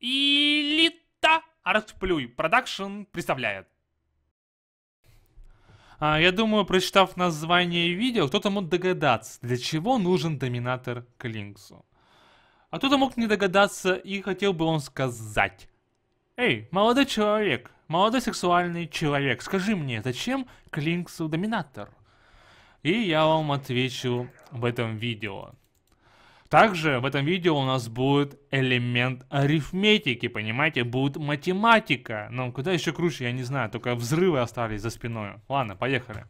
Элита Артплюй Продакшн представляет. А, я думаю, прочитав название видео, кто-то мог догадаться, для чего нужен доминатор к Линксу. А кто-то мог не догадаться, и хотел бы он сказать. Эй, молодой человек, молодой сексуальный человек, скажи мне, зачем к Линксу доминатор? И я вам отвечу в этом видео. Также в этом видео у нас будет элемент арифметики, понимаете, будет математика. Но ну, куда еще круче, я не знаю, только взрывы остались за спиной. Ладно, поехали.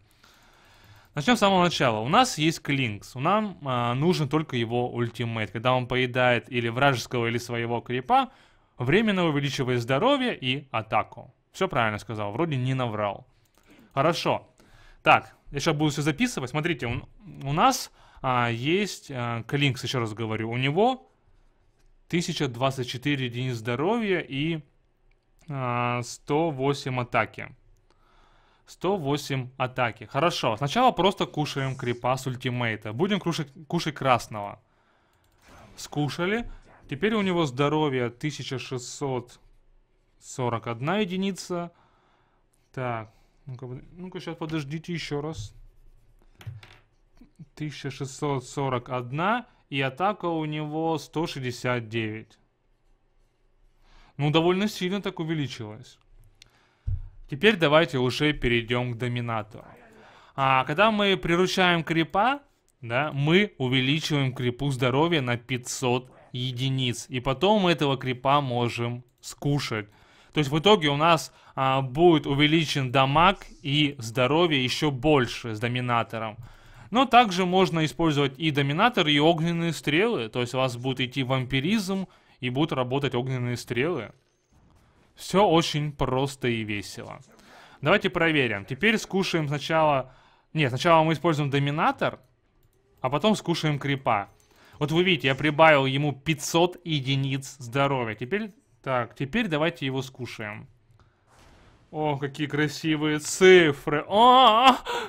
Начнем с самого начала. У нас есть Клинкс. Нам э, нужен только его ультимейт. Когда он поедает или вражеского, или своего крипа, временно увеличивает здоровье и атаку. Все правильно сказал, вроде не наврал. Хорошо. Так, я сейчас буду все записывать. Смотрите, у, у нас а, есть а, Клинкс, еще раз говорю, у него 1024 единиц здоровья и а, 108 атаки. 108 атаки. Хорошо, сначала просто кушаем крипа с ультимейта. Будем кушать, кушать красного. Скушали. Теперь у него здоровье 1641 единица. Так, ну-ка, ну, -ка, ну -ка, сейчас подождите еще раз. 1641 и атака у него 169. Ну, довольно сильно так увеличилось. Теперь давайте уже перейдем к доминатору. А когда мы приручаем крипа, да, мы увеличиваем крипу здоровья на 500 единиц. И потом мы этого крипа можем скушать. То есть в итоге у нас а, будет увеличен дамаг и здоровье еще больше с доминатором. Но также можно использовать и доминатор, и огненные стрелы. То есть у вас будет идти вампиризм, и будут работать огненные стрелы. Все очень просто и весело. Давайте проверим. Теперь скушаем сначала... Нет, сначала мы используем доминатор, а потом скушаем крипа. Вот вы видите, я прибавил ему 500 единиц здоровья. Теперь... Так, теперь давайте его скушаем. О, какие красивые цифры. О, -о, -о!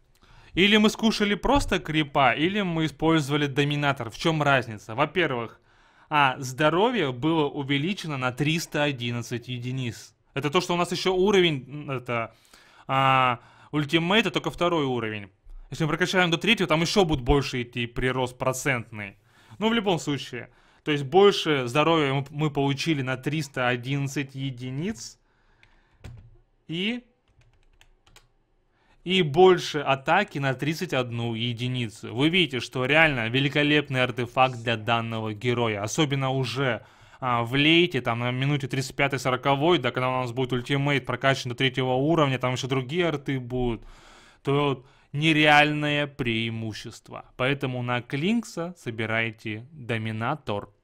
Или мы скушали просто крипа, или мы использовали доминатор. В чем разница? Во-первых, а здоровье было увеличено на 311 единиц. Это то, что у нас еще уровень, это, а, это а только второй уровень. Если мы прокачаем до третьего, там еще будет больше идти прирост процентный. Ну в любом случае, то есть больше здоровья мы получили на 311 единиц. И и больше атаки на 31 единицу. Вы видите, что реально великолепный артефакт для данного героя, особенно уже а, в лейте, там на минуте 35-40, да, когда у нас будет ультимейт прокачан до третьего уровня, там еще другие арты будут, то нереальное преимущество. Поэтому на Клинкса собирайте Доминатор.